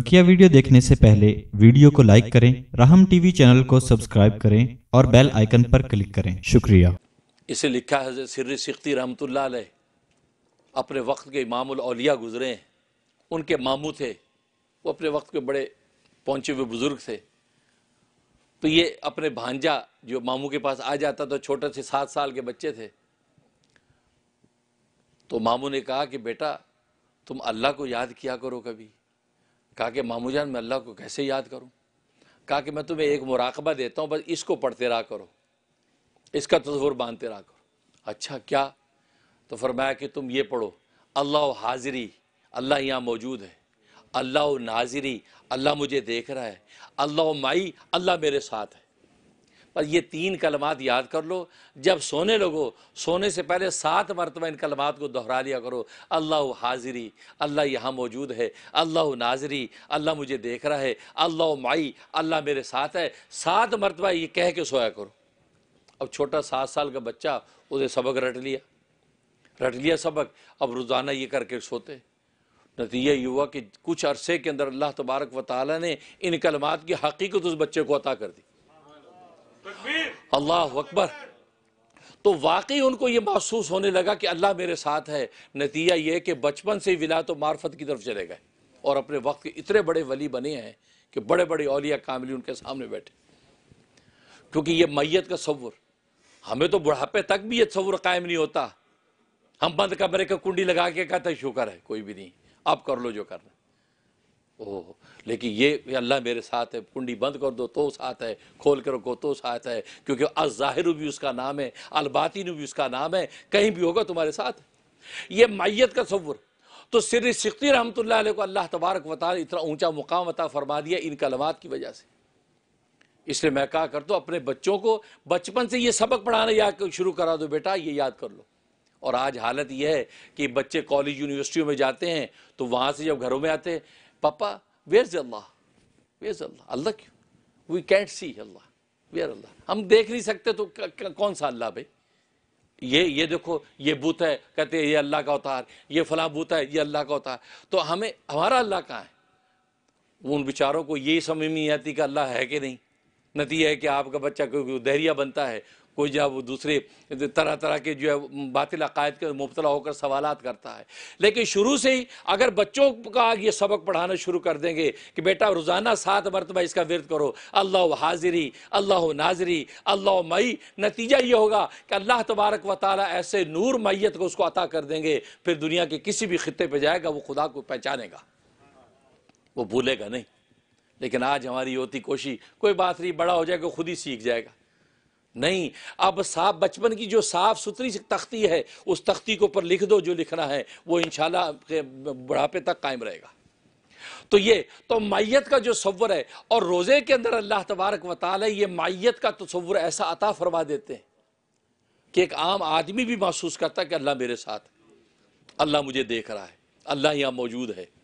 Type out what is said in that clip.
बकिया वीडियो देखने से पहले वीडियो को लाइक करें राहम टीवी चैनल को सब्सक्राइब करें और बेल आइकन पर क्लिक करें शुक्रिया इसे लिखा है सिख्ती रहमत अपने वक्त के इमाम अलिया गुजरे हैं उनके मामू थे वो अपने वक्त के बड़े पहुंचे हुए बुज़ुर्ग थे तो ये अपने भांजा जो मामू के पास आ जाता तो छोटे से सात साल के बच्चे थे तो मामू ने कहा कि बेटा तुम अल्लाह को याद किया करो कभी कहा कि मामू जान मैं अल्लाह को कैसे याद करूँ कहा कि मैं तुम्हें एक मुराकबा देता हूँ बस इसको पढ़ते रहा करो इसका तस्वुर तो बांधते रहा करो अच्छा क्या तो फरमाया कि तुम ये पढ़ो अल्लाह हाजिरी अल्लाह यहाँ मौजूद है अल्लाह नाजिरी अल्लाह मुझे देख रहा है अल्लाह माई अल्लाह मेरे साथ है बस ये तीन कलमात याद कर लो जब सोने लोगो सोने से पहले सात मरतबा इन कलमात को दोहरा लिया करो अल्लाह हाजिरी अल्लाह यहाँ मौजूद है अल्लाह नाजरी अल्लाह मुझे देख रहा है अल्लाह माई अल्लाह मेरे साथ है सात मरतबा ये कह के सोया करो अब छोटा सात साल का बच्चा उसे सबक रट लिया रट लिया सबक अब रोज़ाना ये करके सोते नतीजा ये हुआ कि कुछ अरसे के अंदर अल्लाह तबारक व ताली ने इन कलमात की हकीकत उस बच्चे को अता कर दी अल्लाह अकबर तो वाकई उनको ये महसूस होने लगा कि अल्लाह मेरे साथ है नतीजा ये कि बचपन से विला तो मार्फत की तरफ चले गए और अपने वक्त के इतने बड़े वली बने हैं कि बड़े बड़े औलिया कामली उनके सामने बैठे क्योंकि ये मैयत का तस्वुर हमें तो बुढ़ापे तक भी ये तस्वुर कायम नहीं होता हम बंद कमरे का कुंडी लगा के कहते शुक्र है कोई भी नहीं आप कर लो जो करना ओ लेकिन ये अल्लाह मेरे साथ है कुंडी बंद कर दो तो साथ है खोल कर रखो तो साथ है क्योंकि अज़ाहिर भी उसका नाम है अलबातिन भी उसका नाम है कहीं भी होगा तुम्हारे साथ ये मैत का तस्वुर तो सिर शिक्ती रहमत को अल्लाह तबारक वताल इतना ऊँचा मुकाम अता फरमा दिया इन कलमात की वजह से इसलिए मैं कहा करता हूँ अपने बच्चों को बचपन से ये सबक पढ़ाना याद शुरू करा दो बेटा ये याद कर लो और आज हालत यह है कि बच्चे कॉलेज यूनिवर्सिटियों में जाते हैं तो वहाँ से जब घरों में आते हैं Papa, where's Allah? Where's Allah? Allah क्यों? We can't see Allah. Where Allah? हम देख नहीं सकते तो कौन सा अल्लाह भाई ये ये देखो ये बूत है कहते हैं ये अल्लाह का अवतार ये फला बूत है ये अल्लाह का अवतार तो हमें हमारा अल्लाह कहाँ है उन बेचारों को ये समझ नहीं आती कि अल्लाह है कि नहीं नतीजा है कि आपका बच्चा कोई दहरिया बनता है कोई जो वो दूसरे तरह तरह के जो है बातिल अकायद के मुबतला होकर सवाल करता है लेकिन शुरू से ही अगर बच्चों का ये सबक पढ़ाना शुरू कर देंगे कि बेटा रोज़ाना सात मरतबा इसका विरद करो अल्लाह हाजिरी अल्लाह नाजरी अल्लाह मई नतीजा ये होगा कि अल्लाह तबारक व ताली ऐसे नूर मैत को उसको अता कर देंगे फिर दुनिया के किसी भी खत्े पर जाएगा वो खुदा को पहचानेगा वो भूलेगा नहीं लेकिन आज हमारी होती कोशिश कोई बात नहीं बड़ा हो जाएगा खुद ही सीख जाएगा नहीं अब साफ बचपन की जो साफ सुथरी तख्ती है उस तख्ती के ऊपर लिख दो जो लिखना है वो इनशाला बुढ़ापे तक कायम रहेगा तो ये तो माइत का जो तस्वर है और रोज़े के अंदर अल्लाह तबारक वाली ये माइत का तस्वर ऐसा अता फरमा देते हैं कि एक आम आदमी भी महसूस करता है कि अल्लाह मेरे साथ अल्लाह मुझे देख रहा है अल्लाह यहाँ मौजूद है